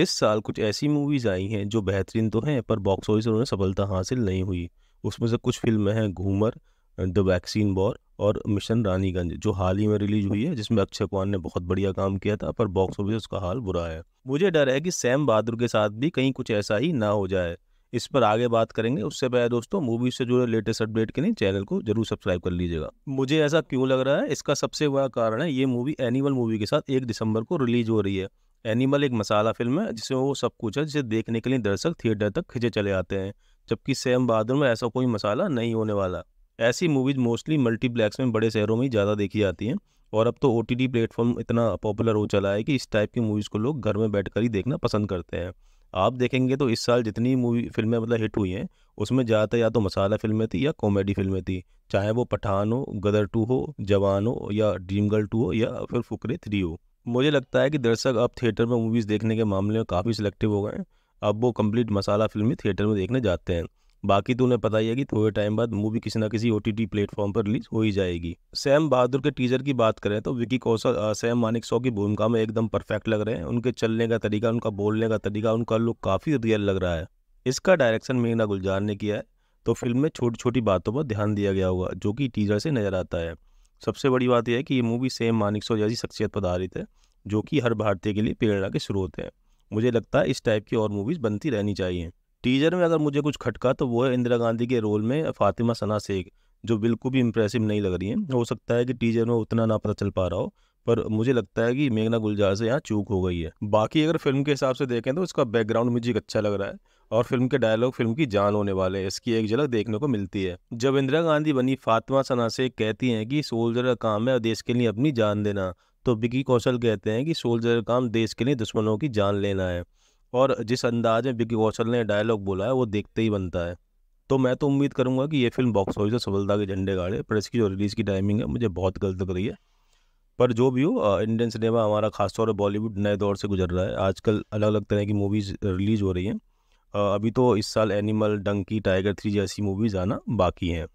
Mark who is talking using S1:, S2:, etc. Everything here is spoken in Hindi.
S1: इस साल कुछ ऐसी मूवीज़ आई हैं जो बेहतरीन तो हैं पर बॉक्स ऑफिस उन्हें सफलता हासिल नहीं हुई उसमें से कुछ फिल्में हैं घूमर द वैक्सीन बॉर और मिशन रानीगंज जो हाल ही में रिलीज हुई है जिसमें अक्षय कुमार ने बहुत बढ़िया काम किया था पर बॉक्स ऑफिस उसका हाल बुरा है मुझे डर है कि सैम बहादुर के साथ भी कहीं कुछ ऐसा ही ना हो जाए इस पर आगे बात करेंगे उससे पहले दोस्तों मूवीज से जुड़े लेटेस्ट अपडेट के लिए चैनल को जरूर सब्सक्राइब कर लीजिएगा मुझे ऐसा क्यों लग रहा है इसका सबसे बड़ा कारण है ये मूवी एनिमल मूवी के साथ एक दिसंबर को रिलीज हो रही है एनिमल एक मसाला फिल्म है जिसमें वो सब कुछ है जिसे देखने के लिए दर्शक थिएटर तक खिंचे चले आते हैं जबकि सैम बहादुर में ऐसा कोई मसाला नहीं होने वाला ऐसी मूवीज़ मोस्टली मल्टीप्लेक्स में बड़े शहरों में ही ज़्यादा देखी जाती हैं और अब तो ओ टी प्लेटफॉर्म इतना पॉपुलर हो चला है कि इस टाइप की मूवीज़ को लोग घर में बैठ ही देखना पसंद करते हैं आप देखेंगे तो इस साल जितनी मूवी फिल्में मतलब हिट हुई हैं उसमें ज़्यादातर या तो मसाला फिल्में थी या कॉमेडी फिल्में थी चाहे वो पठान हो गदर टू हो जवान हो या ड्रीम गर्ल टू हो या फिर फुकरे थ्री हो मुझे लगता है कि दर्शक अब थिएटर में मूवीज़ देखने के मामले में काफ़ी सिलेक्टिव हो गए हैं अब वो कंप्लीट मसाला फिल्म ही थिएटर में देखने जाते हैं बाकी तो उन्हें पता ही है कि थोड़े टाइम बाद मूवी किसी ना किसी ओ टी प्लेटफॉर्म पर रिलीज हो ही जाएगी सैम बहादुर के टीजर की बात करें तो विकी कौशल सैम मानिक सौ की भूमिका में एकदम परफेक्ट लग रहे हैं उनके चलने का तरीका उनका बोलने का तरीका उनका लुक काफ़ी रियल लग रहा है इसका डायरेक्शन मीना गुलजार ने किया है तो फिल्म में छोटी छोटी बातों पर ध्यान दिया गया होगा जो कि टीजर से नजर आता है सबसे बड़ी बात यह है कि ये मूवी सेम मानिक सौ जैसी शख्सियत पर आधारित है जो कि हर भारतीय के लिए प्रेरणा के स्रोत है मुझे लगता है इस टाइप की और मूवीज़ बनती रहनी चाहिए टीजर में अगर मुझे कुछ खटका तो वो है इंदिरा गांधी के रोल में फातिमा सना शेख जो बिल्कुल भी इम्प्रेसिव नहीं लग रही है हो सकता है कि टीजर में उतना ना पता चल पा रहा हो पर मुझे लगता है कि मेघना गुलजार से यहाँ चूक हो गई है बाकी अगर फिल्म के हिसाब से देखें तो इसका बैकग्राउंड म्यूजिक अच्छा लग रहा है और फिल्म के डायलॉग फिल्म की जान होने वाले हैं इसकी एक झलक देखने को मिलती है जब इंदिरा गांधी बनी फातिमा सना से कहती हैं कि सोल्जर का काम है देश के लिए अपनी जान देना तो बिकी कौशल कहते हैं कि सोल्जर का काम देश के लिए दुश्मनों की जान लेना है और जिस अंदाज में बिकी कौशल ने डायलॉग बोला है वो देखते ही बनता है तो मैं तो उम्मीद करूंगा कि ये फिल्म बॉक्स ऑफिस और सफलता के झंडे गाड़े पर इसकी जो रिलीज़ की टाइमिंग है मुझे बहुत गलत लग रही है पर जो भी हो इंडियन सिनेमा हमारा खासतौर पर बॉलीवुड नए दौर से गुजर रहा है आजकल अलग अलग तरह की मूवीज़ रिलीज़ हो रही हैं अभी तो इस साल एनिमल डंकी टाइगर थ्री जैसी मूवीज़ आना बाकी हैं